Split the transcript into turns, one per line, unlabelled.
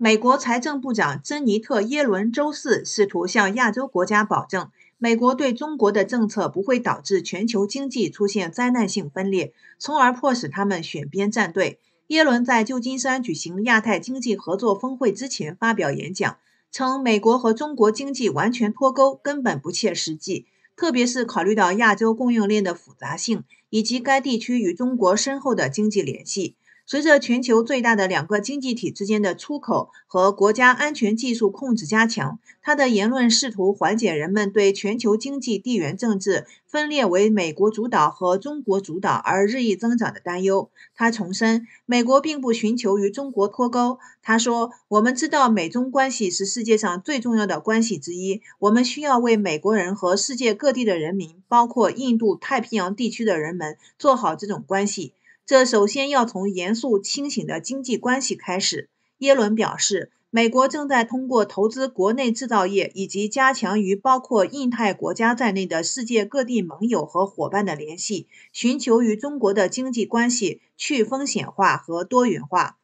美国财政部长珍妮特·耶伦周四试图向亚洲国家保证，美国对中国的政策不会导致全球经济出现灾难性分裂，从而迫使他们选边站队。耶伦在旧金山举行亚太经济合作峰会之前发表演讲，称美国和中国经济完全脱钩根本不切实际，特别是考虑到亚洲供应链的复杂性以及该地区与中国深厚的经济联系。随着全球最大的两个经济体之间的出口和国家安全技术控制加强，他的言论试图缓解人们对全球经济地缘政治分裂为美国主导和中国主导而日益增长的担忧。他重申，美国并不寻求与中国脱钩。他说：“我们知道美中关系是世界上最重要的关系之一，我们需要为美国人和世界各地的人民，包括印度太平洋地区的人们，做好这种关系。”这首先要从严肃清醒的经济关系开始，耶伦表示，美国正在通过投资国内制造业以及加强与包括印太国家在内的世界各地盟友和伙伴的联系，寻求与中国的经济关系去风险化和多元化。